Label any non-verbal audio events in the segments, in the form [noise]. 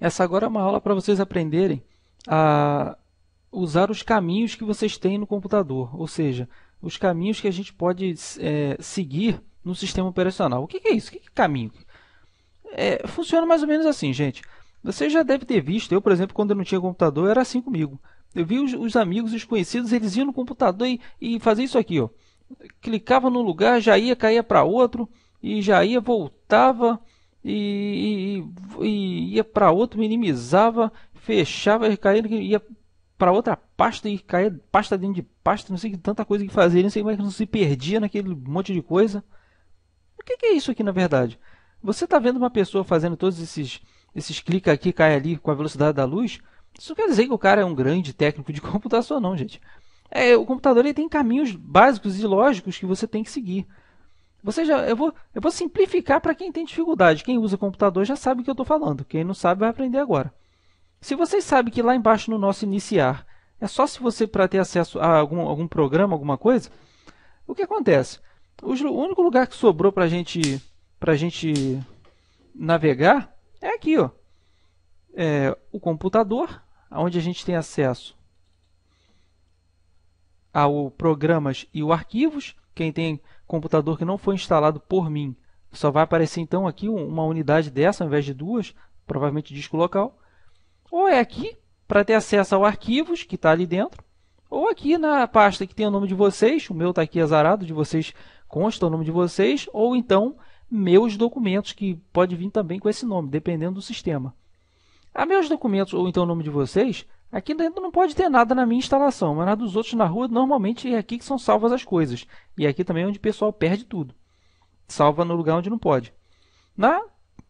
Essa agora é uma aula para vocês aprenderem a usar os caminhos que vocês têm no computador, ou seja, os caminhos que a gente pode é, seguir no sistema operacional. O que, é isso? O que, que é caminho? É, funciona mais ou menos assim, gente. Você já deve ter visto, eu, por exemplo, quando eu não tinha computador, era assim comigo. Eu vi os, os amigos, os conhecidos, eles iam no computador e, e faziam isso aqui, ó. Clicava num lugar, já ia, caía para outro, e já ia, voltava, e, e, e ia para outro, minimizava, fechava, caía, ia para outra pasta e caía pasta dentro de pasta, não sei que tanta coisa que fazia, não sei como é que não se perdia naquele monte de coisa. O que, que é isso aqui na verdade? Você está vendo uma pessoa fazendo todos esses esses cliques aqui, cai ali com a velocidade da luz? Isso não quer dizer que o cara é um grande técnico de [laughs] computação, não, gente. É, o computador ele tem caminhos básicos e lógicos que você tem que seguir. Você já, eu vou, eu vou simplificar para quem tem dificuldade. Quem usa computador já sabe o que eu estou falando. Quem não sabe vai aprender agora. Se vocês sabem que lá embaixo no nosso iniciar é só se você para ter acesso a algum, algum programa, alguma coisa, o que acontece? O, o único lugar que sobrou para gente, a gente navegar é aqui, ó. É, o computador, onde a gente tem acesso ao programas e o arquivos quem tem computador que não foi instalado por mim, só vai aparecer então aqui uma unidade dessa ao invés de duas, provavelmente disco local. Ou é aqui para ter acesso ao arquivos que está ali dentro, ou aqui na pasta que tem o nome de vocês, o meu está aqui azarado, de vocês consta o nome de vocês, ou então meus documentos, que pode vir também com esse nome, dependendo do sistema. A ah, meus documentos, ou então o nome de vocês, Aqui dentro não pode ter nada na minha instalação, mas na dos outros na rua normalmente é aqui que são salvas as coisas. E aqui também é onde o pessoal perde tudo. Salva no lugar onde não pode. Na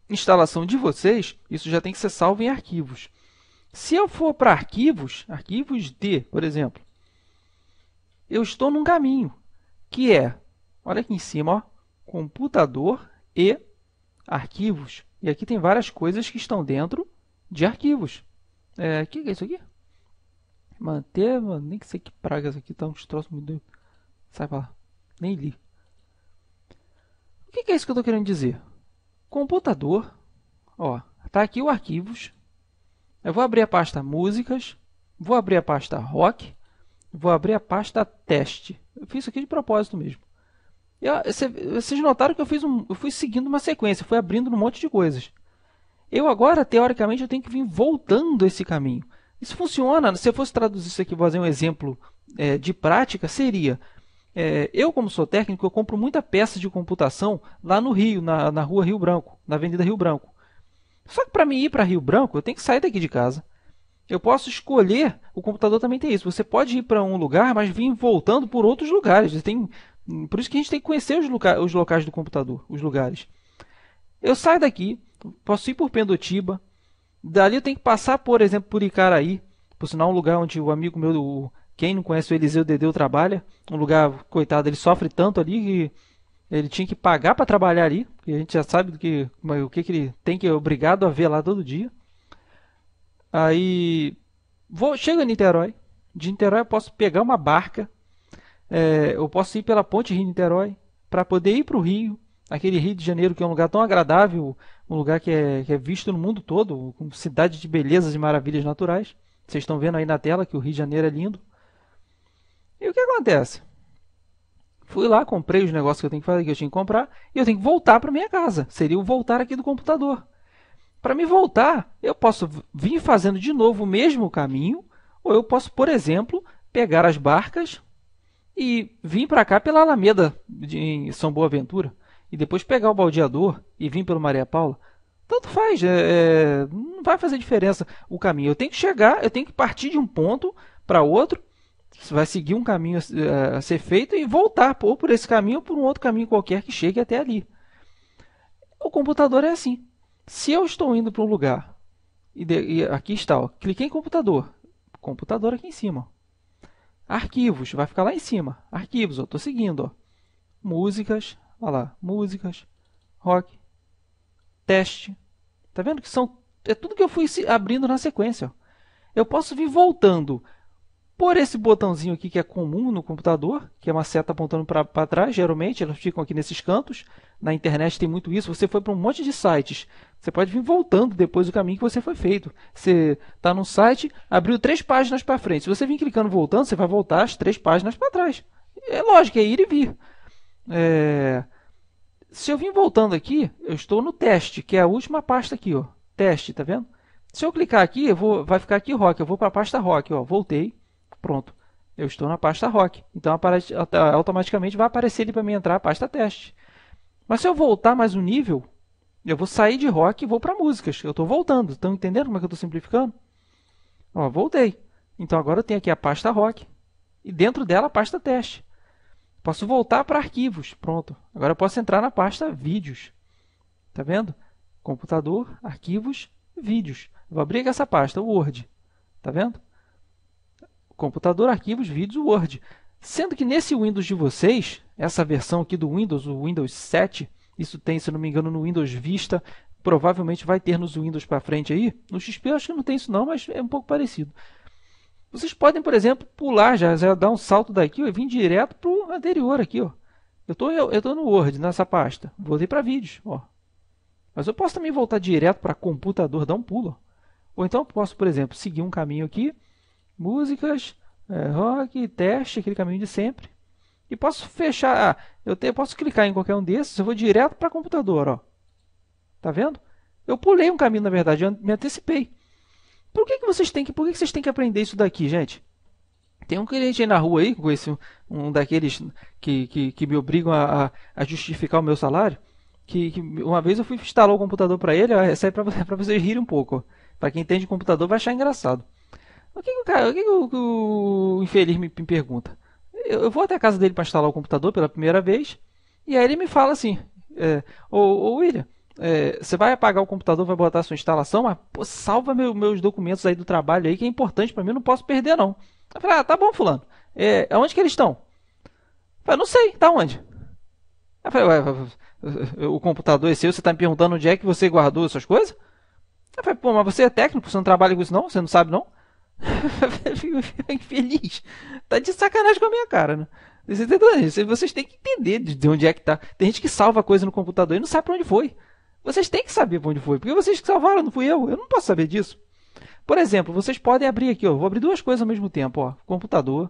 instalação de vocês, isso já tem que ser salvo em arquivos. Se eu for para arquivos, arquivos D, por exemplo, eu estou num caminho que é, olha aqui em cima, ó, computador e arquivos. E aqui tem várias coisas que estão dentro de arquivos. É, o que é isso aqui? Manter, mano, nem sei que pragas aqui, tá um destroço muito doido. Sai pra lá. Nem li. O que, que é isso que eu tô querendo dizer? Computador, ó, tá aqui o arquivos. Eu vou abrir a pasta músicas, vou abrir a pasta rock, vou abrir a pasta teste. Eu fiz isso aqui de propósito mesmo. vocês notaram que eu, fiz um, eu fui seguindo uma sequência, fui abrindo um monte de coisas. Eu agora, teoricamente, eu tenho que vir voltando esse caminho. Isso funciona. Se eu fosse traduzir isso aqui, vou fazer um exemplo é, de prática, seria. É, eu, como sou técnico, eu compro muita peça de computação lá no Rio, na, na rua Rio Branco, na Avenida Rio Branco. Só que para mim ir para Rio Branco, eu tenho que sair daqui de casa. Eu posso escolher, o computador também tem isso. Você pode ir para um lugar, mas vir voltando por outros lugares. tem, por isso que a gente tem que conhecer os, loca, os locais do computador, os lugares. Eu saio daqui, posso ir por Pendotiba, Dali eu tenho que passar, por exemplo, por Icaraí, por sinal, um lugar onde o amigo meu, o, quem não conhece o Eliseu Dedeu, trabalha. Um lugar, coitado, ele sofre tanto ali que ele tinha que pagar para trabalhar ali. E a gente já sabe do que, o que, que ele tem que é obrigado a ver lá todo dia. Aí vou, chego em Niterói. De Niterói eu posso pegar uma barca. É, eu posso ir pela ponte Rio-Niterói para poder ir para o Rio, aquele Rio de Janeiro que é um lugar tão agradável, um lugar que é, que é visto no mundo todo, como cidade de belezas e maravilhas naturais. Vocês estão vendo aí na tela que o Rio de Janeiro é lindo. E o que acontece? Fui lá, comprei os negócios que eu tenho que fazer, que eu tinha que comprar, e eu tenho que voltar para minha casa. Seria o voltar aqui do computador. Para me voltar, eu posso vir fazendo de novo o mesmo caminho, ou eu posso, por exemplo, pegar as barcas e vir para cá pela Alameda de São Ventura e depois pegar o baldeador e vir pelo Maria Paula, tanto faz, é, é, não vai fazer diferença o caminho. Eu tenho que chegar, eu tenho que partir de um ponto para outro, vai seguir um caminho a, é, a ser feito e voltar ou por esse caminho ou por um outro caminho qualquer que chegue até ali. O computador é assim. Se eu estou indo para um lugar e, de, e, aqui está, ó, cliquei em computador, computador aqui em cima. Arquivos, vai ficar lá em cima. Arquivos, estou seguindo. Ó. Músicas, Olha lá, músicas, rock, teste. Tá vendo que são é tudo que eu fui abrindo na sequência. Eu posso vir voltando por esse botãozinho aqui que é comum no computador, que é uma seta apontando para trás, geralmente elas ficam aqui nesses cantos. Na internet tem muito isso. Você foi para um monte de sites, você pode vir voltando depois do caminho que você foi feito. Você está num site, abriu três páginas para frente. Se você vir clicando voltando, você vai voltar as três páginas para trás. É lógico, é ir e vir. É... Se eu vim voltando aqui, eu estou no teste, que é a última pasta aqui, ó. Teste, tá vendo? Se eu clicar aqui, eu vou, vai ficar aqui rock. Eu vou para a pasta rock, ó. Voltei, pronto. Eu estou na pasta rock. Então automaticamente vai aparecer ali para mim entrar a pasta teste. Mas se eu voltar mais um nível, eu vou sair de rock e vou para músicas. Eu estou voltando. Estão entendendo como é que eu estou simplificando? Ó, voltei. Então agora eu tenho aqui a pasta rock e dentro dela a pasta teste. Posso voltar para arquivos, pronto. Agora eu posso entrar na pasta vídeos. Tá vendo? Computador, arquivos, vídeos. vou abrir essa pasta, Word. Tá vendo? Computador, arquivos, vídeos, Word. Sendo que nesse Windows de vocês, essa versão aqui do Windows, o Windows 7, isso tem, se não me engano, no Windows Vista, provavelmente vai ter nos Windows para frente aí. No XP eu acho que não tem isso não, mas é um pouco parecido. Vocês podem, por exemplo, pular já, já dar um salto daqui ó, e vir direto para o anterior aqui. Ó. Eu tô, estou no Word, nessa pasta. Voltei para vídeos. Ó. Mas eu posso também voltar direto para computador, dar um pulo. Ou então posso, por exemplo, seguir um caminho aqui, músicas, é, rock, teste, aquele caminho de sempre. E posso fechar, ah, eu, te, eu posso clicar em qualquer um desses, eu vou direto para computador, ó. Tá vendo? Eu pulei um caminho, na verdade, eu me antecipei. Por que, que vocês têm que, por que, que vocês têm que aprender isso daqui, gente? Tem um cliente aí na rua aí, com esse um daqueles que, que, que, me obrigam a, a, justificar o meu salário. Que, que uma vez eu fui instalar o computador para ele, essa é para [laughs] é vocês rirem um pouco. Para quem entende de computador vai achar engraçado. O que, que o, cara, o, que, que o, o infeliz me, me pergunta? Eu, eu, vou até a casa dele para instalar o computador pela primeira vez, e aí ele me fala assim: é, ô, ô William, é, você vai apagar o computador, vai botar a sua instalação, mas pô, salva meu, meus documentos aí do trabalho aí, que é importante para mim, não posso perder não. Eu falei, ah, tá bom, fulano. É, onde que eles estão? Eu falei, não sei, tá onde? Eu falei, ué, [laughs] o computador é seu, você tá me perguntando onde é que você guardou essas coisas? Eu falei, pô, mas você é técnico, você não trabalha com isso não? Você não sabe não? Fico [laughs] infeliz. Tá de sacanagem com a minha cara, né? Vocês têm que entender de onde é que tá. Tem gente que salva coisa no computador e não sabe pra onde foi. Vocês têm que saber onde foi, porque vocês que salvaram, não fui eu. Eu não posso saber disso. Por exemplo, vocês podem abrir aqui, ó, vou abrir duas coisas ao mesmo tempo, ó, computador,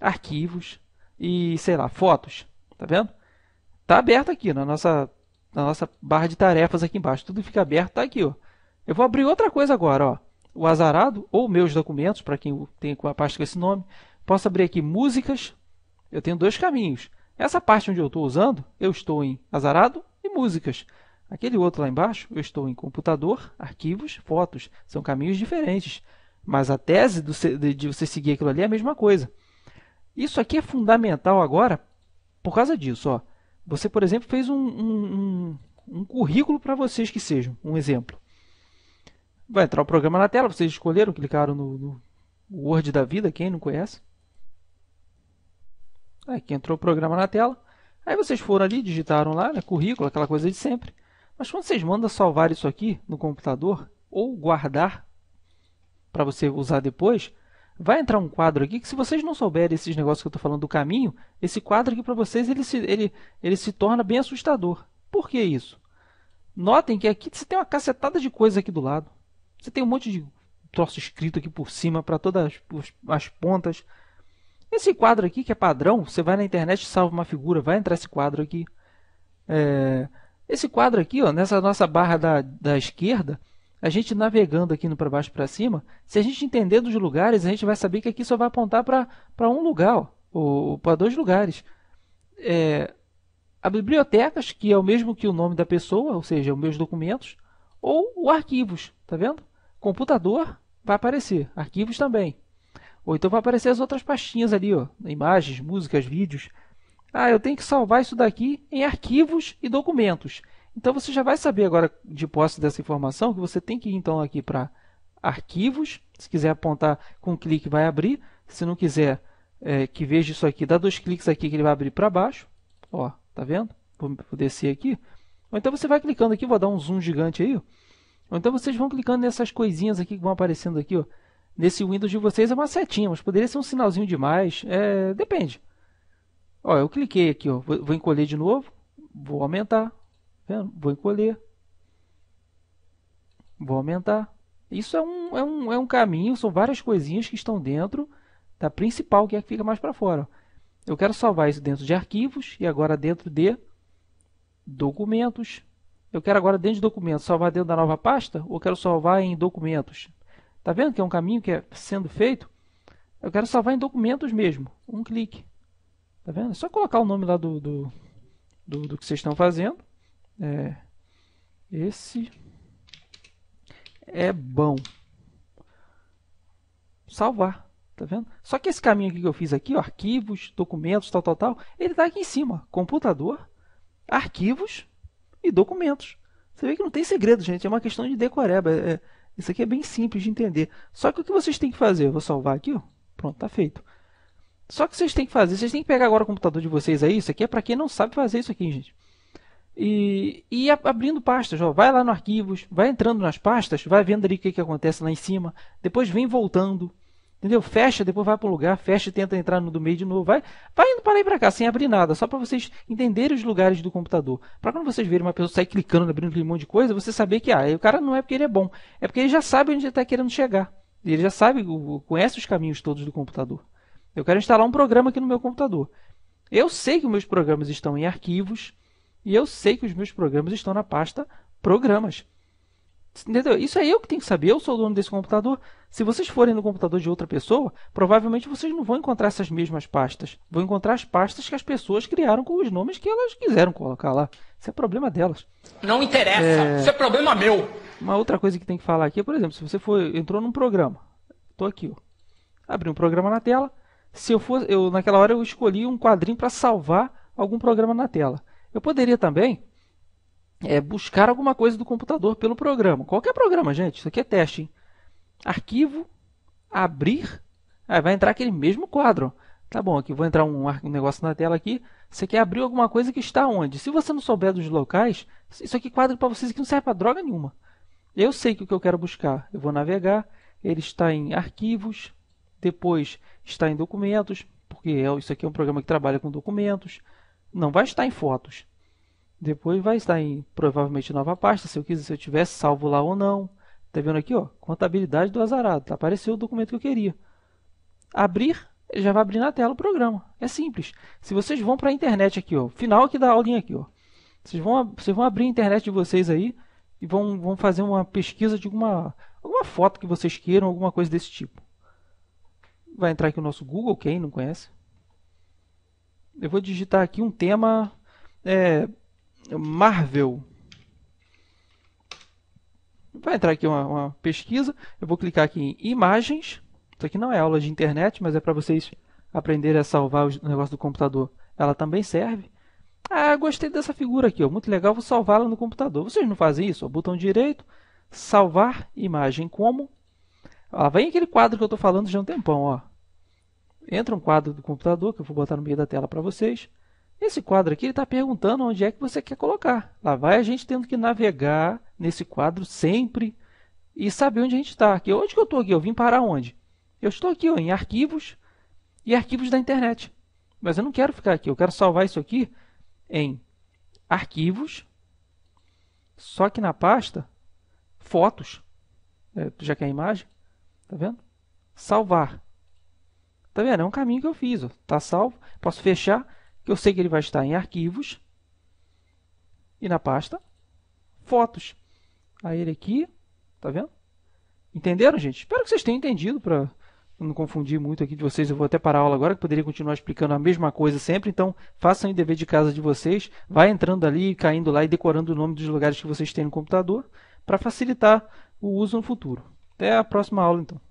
arquivos e, sei lá, fotos, tá vendo? Tá aberto aqui na nossa, na nossa barra de tarefas aqui embaixo, tudo fica aberto, tá aqui, ó. Eu vou abrir outra coisa agora, ó, o azarado ou meus documentos, para quem tem a pasta com esse nome. Posso abrir aqui músicas, eu tenho dois caminhos. Essa parte onde eu estou usando, eu estou em azarado e músicas. Aquele outro lá embaixo, eu estou em computador, arquivos, fotos. São caminhos diferentes. Mas a tese do, de você seguir aquilo ali é a mesma coisa. Isso aqui é fundamental agora por causa disso. Ó. Você, por exemplo, fez um, um, um, um currículo para vocês que sejam, um exemplo. Vai entrar o programa na tela, vocês escolheram, clicaram no, no Word da vida, quem não conhece. Aqui entrou o programa na tela. Aí vocês foram ali, digitaram lá, né, currículo, aquela coisa de sempre. Mas quando vocês mandam salvar isso aqui no computador ou guardar para você usar depois, vai entrar um quadro aqui que se vocês não souberem esses negócios que eu estou falando do caminho, esse quadro aqui para vocês ele se, ele, ele se torna bem assustador. Por que isso? Notem que aqui você tem uma cacetada de coisa aqui do lado. Você tem um monte de troço escrito aqui por cima para todas as, as pontas. Esse quadro aqui que é padrão, você vai na internet, salva uma figura, vai entrar esse quadro aqui. É, esse quadro aqui, ó, nessa nossa barra da, da esquerda, a gente navegando aqui para baixo para cima, se a gente entender dos lugares, a gente vai saber que aqui só vai apontar para um lugar, ó, ou para dois lugares. É, a bibliotecas, que é o mesmo que o nome da pessoa, ou seja, os meus documentos, ou o arquivos, tá vendo? Computador vai aparecer, arquivos também. Ou então vai aparecer as outras pastinhas ali, ó, imagens, músicas, vídeos. Ah, eu tenho que salvar isso daqui em arquivos e documentos. Então você já vai saber agora de posse dessa informação que você tem que ir então aqui para arquivos. Se quiser apontar com um clique vai abrir. Se não quiser é, que veja isso aqui, dá dois cliques aqui que ele vai abrir para baixo. Ó, tá vendo? Vou, vou descer aqui. Ou então você vai clicando aqui, vou dar um zoom gigante aí. Ou então vocês vão clicando nessas coisinhas aqui que vão aparecendo aqui, ó. Nesse Windows de vocês é uma setinha, mas poderia ser um sinalzinho demais. É, depende. Ó, eu cliquei aqui, ó, vou, encolher de novo, vou aumentar, tá vendo? vou encolher, vou aumentar. Isso é um, é, um, é um caminho, são várias coisinhas que estão dentro da principal, que é a que fica mais para fora. Eu quero salvar isso dentro de arquivos e agora dentro de documentos. Eu quero agora dentro de documentos salvar dentro da nova pasta ou quero salvar em documentos? Tá vendo que é um caminho que é sendo feito? Eu quero salvar em documentos mesmo. Um clique. Tá vendo? É só colocar o nome lá do, do, do, do que vocês estão fazendo. É, esse é bom. Salvar. Tá vendo? Só que esse caminho aqui que eu fiz aqui, ó, arquivos, documentos, tal, tal, tal, ele está aqui em cima. Computador, arquivos e documentos. Você vê que não tem segredo, gente. É uma questão de decoreba. É, é, isso aqui é bem simples de entender. Só que o que vocês têm que fazer? Eu vou salvar aqui. Ó. Pronto, tá feito. Só que vocês têm que fazer, vocês têm que pegar agora o computador de vocês aí, isso aqui é para quem não sabe fazer isso aqui, gente. E, e abrindo pastas, ó, vai lá no arquivos, vai entrando nas pastas, vai vendo ali o que, que acontece lá em cima, depois vem voltando, entendeu? Fecha, depois vai para o lugar, fecha e tenta entrar no do meio de novo, vai, vai indo para lá e para cá, sem abrir nada, só para vocês entenderem os lugares do computador. Para quando vocês verem uma pessoa sair clicando, abrindo um monte de coisa, você saber que ah, o cara não é porque ele é bom, é porque ele já sabe onde ele está querendo chegar. Ele já sabe, conhece os caminhos todos do computador. Eu quero instalar um programa aqui no meu computador. Eu sei que meus programas estão em arquivos e eu sei que os meus programas estão na pasta programas. Entendeu? Isso é eu que tenho que saber. Eu sou o dono desse computador. Se vocês forem no computador de outra pessoa, provavelmente vocês não vão encontrar essas mesmas pastas. Vão encontrar as pastas que as pessoas criaram com os nomes que elas quiseram colocar lá. Isso é problema delas. Não interessa. É... Isso é problema meu. Uma outra coisa que tem que falar aqui é, por exemplo, se você for entrou num programa. Estou aqui. Ó. Abri um programa na tela se eu fosse, eu naquela hora eu escolhi um quadrinho para salvar algum programa na tela. Eu poderia também é, buscar alguma coisa do computador pelo programa. Qualquer programa, gente. Isso aqui é teste. Hein? Arquivo, abrir, aí vai entrar aquele mesmo quadro. Tá bom, aqui vou entrar um, um negócio na tela aqui. Você quer abrir alguma coisa que está onde? Se você não souber dos locais, isso aqui é quadro para vocês que não serve para droga nenhuma. Eu sei que o que eu quero buscar. Eu vou navegar. Ele está em arquivos, depois está em documentos, porque é, isso aqui é um programa que trabalha com documentos, não vai estar em fotos. Depois vai estar em provavelmente nova pasta, se eu quiser, se eu tivesse salvo lá ou não. Tá vendo aqui, ó, contabilidade do azarado, tá, apareceu o documento que eu queria. Abrir, já vai abrir na tela o programa. É simples. Se vocês vão para a internet aqui, ó, final aqui da aulinha aqui, ó. Vocês vão, vocês vão abrir a internet de vocês aí e vão, vão fazer uma pesquisa de alguma, alguma foto que vocês queiram, alguma coisa desse tipo. Vai entrar aqui o nosso Google, quem não conhece. Eu vou digitar aqui um tema é, Marvel. Vai entrar aqui uma, uma pesquisa. Eu vou clicar aqui em imagens. Isso aqui não é aula de internet, mas é para vocês aprenderem a salvar o negócio do computador. Ela também serve. Ah, gostei dessa figura aqui, ó, muito legal, vou salvá-la no computador. Vocês não fazem isso? Ó, botão direito, salvar imagem como. Lá vem aquele quadro que eu estou falando já há um tempão. Ó entra um quadro do computador que eu vou botar no meio da tela para vocês. Esse quadro aqui está perguntando onde é que você quer colocar. Lá vai a gente tendo que navegar nesse quadro sempre e saber onde a gente está. Onde que eu estou aqui? Eu vim parar onde? Eu estou aqui ó, em arquivos e arquivos da internet. Mas eu não quero ficar aqui, eu quero salvar isso aqui em arquivos, só que na pasta fotos, é, já que é a imagem, tá vendo? Salvar. Tá vendo? É um caminho que eu fiz. Ó. Tá salvo. Posso fechar, que eu sei que ele vai estar em arquivos. E na pasta, fotos. Aí ele aqui, tá vendo? Entenderam, gente? Espero que vocês tenham entendido para não confundir muito aqui de vocês. Eu vou até parar a aula agora, que poderia continuar explicando a mesma coisa sempre. Então, façam o dever de casa de vocês. Vai entrando ali, caindo lá e decorando o nome dos lugares que vocês têm no computador para facilitar o uso no futuro. Até a próxima aula, então.